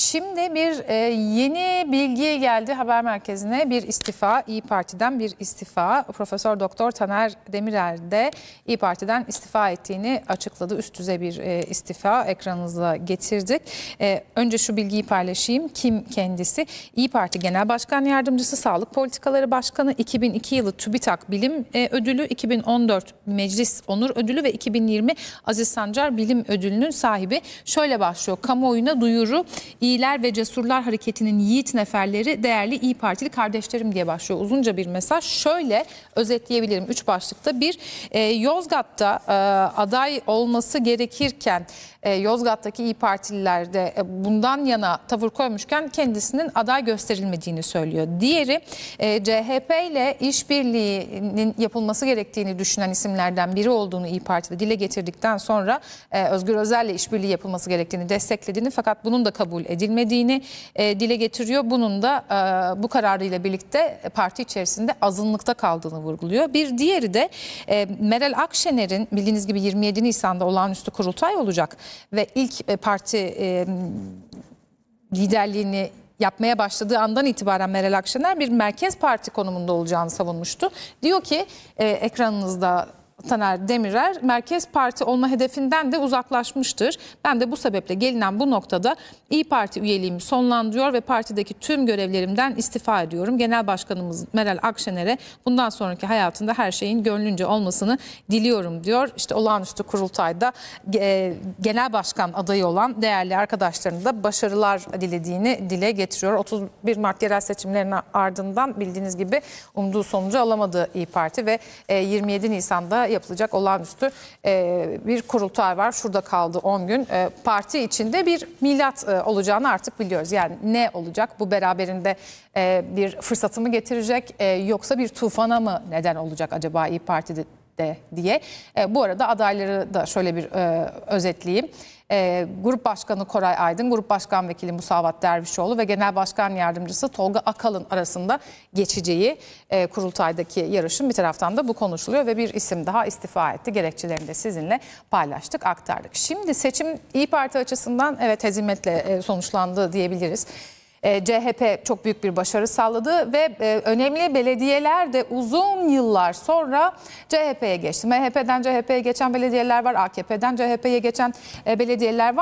Şimdi bir e, yeni bilgi geldi haber merkezine bir istifa İyi Parti'den bir istifa Profesör Doktor Taner Demirer de İyi Parti'den istifa ettiğini açıkladı. Üst düzey bir e, istifa ekranınıza getirdik. E, önce şu bilgiyi paylaşayım. Kim kendisi? İyi Parti Genel Başkan Yardımcısı, Sağlık Politikaları Başkanı, 2002 yılı TÜBİTAK Bilim e, Ödülü, 2014 Meclis Onur Ödülü ve 2020 Aziz Sancar Bilim Ödülü'nün sahibi. Şöyle başlıyor. Kamuoyuna duyuru İyiler ve Cesurlar Hareketi'nin yiğit neferleri değerli İyi Partili kardeşlerim diye başlıyor. Uzunca bir mesaj. Şöyle özetleyebilirim üç başlıkta. Bir, e, Yozgat'ta e, aday olması gerekirken e, Yozgat'taki İyi Partililer de e, bundan yana tavır koymuşken kendisinin aday gösterilmediğini söylüyor. Diğeri e, CHP ile işbirliğinin yapılması gerektiğini düşünen isimlerden biri olduğunu İyi Parti'de dile getirdikten sonra e, Özgür ile işbirliği yapılması gerektiğini desteklediğini fakat bunun da kabul edildiğini edilmediğini e, dile getiriyor. Bunun da e, bu kararıyla birlikte e, parti içerisinde azınlıkta kaldığını vurguluyor. Bir diğeri de e, Meral Akşener'in bildiğiniz gibi 27 Nisan'da olağanüstü kurultay olacak ve ilk e, parti e, liderliğini yapmaya başladığı andan itibaren Meral Akşener bir merkez parti konumunda olacağını savunmuştu. Diyor ki e, ekranınızda Taner Demirer merkez parti olma hedefinden de uzaklaşmıştır. Ben de bu sebeple gelinen bu noktada İyi Parti üyeliğimi sonlandırıyor ve partideki tüm görevlerimden istifa ediyorum. Genel Başkanımız Meral Akşener'e bundan sonraki hayatında her şeyin gönlünce olmasını diliyorum diyor. İşte olağanüstü kurultayda e, genel başkan adayı olan değerli arkadaşlarını da başarılar dilediğini dile getiriyor. 31 Mart yerel seçimlerine ardından bildiğiniz gibi umduğu sonucu alamadı İyi Parti ve e, 27 Nisan'da yapılacak olağanüstü e, bir kurultay var. Şurada kaldı 10 gün. E, parti içinde bir milat e, olacağını artık biliyoruz. Yani ne olacak? Bu beraberinde e, bir fırsatı mı getirecek e, yoksa bir tufana mı neden olacak acaba İyi Parti'de birlikte diye. E, bu arada adayları da şöyle bir e, özetleyeyim. E, Grup Başkanı Koray Aydın, Grup Başkan Vekili Musavat Dervişoğlu ve Genel Başkan Yardımcısı Tolga Akalın arasında geçeceği e, kurultaydaki yarışın bir taraftan da bu konuşuluyor ve bir isim daha istifa etti. Gerekçelerini de sizinle paylaştık, aktardık. Şimdi seçim İyi Parti açısından evet hezimetle e, sonuçlandı diyebiliriz. E, CHP çok büyük bir başarı sağladı ve e, önemli belediyeler de uzun yıllar sonra CHP'ye geçti. MHP'den CHP'ye geçen belediyeler var, AKP'den CHP'ye geçen e, belediyeler var.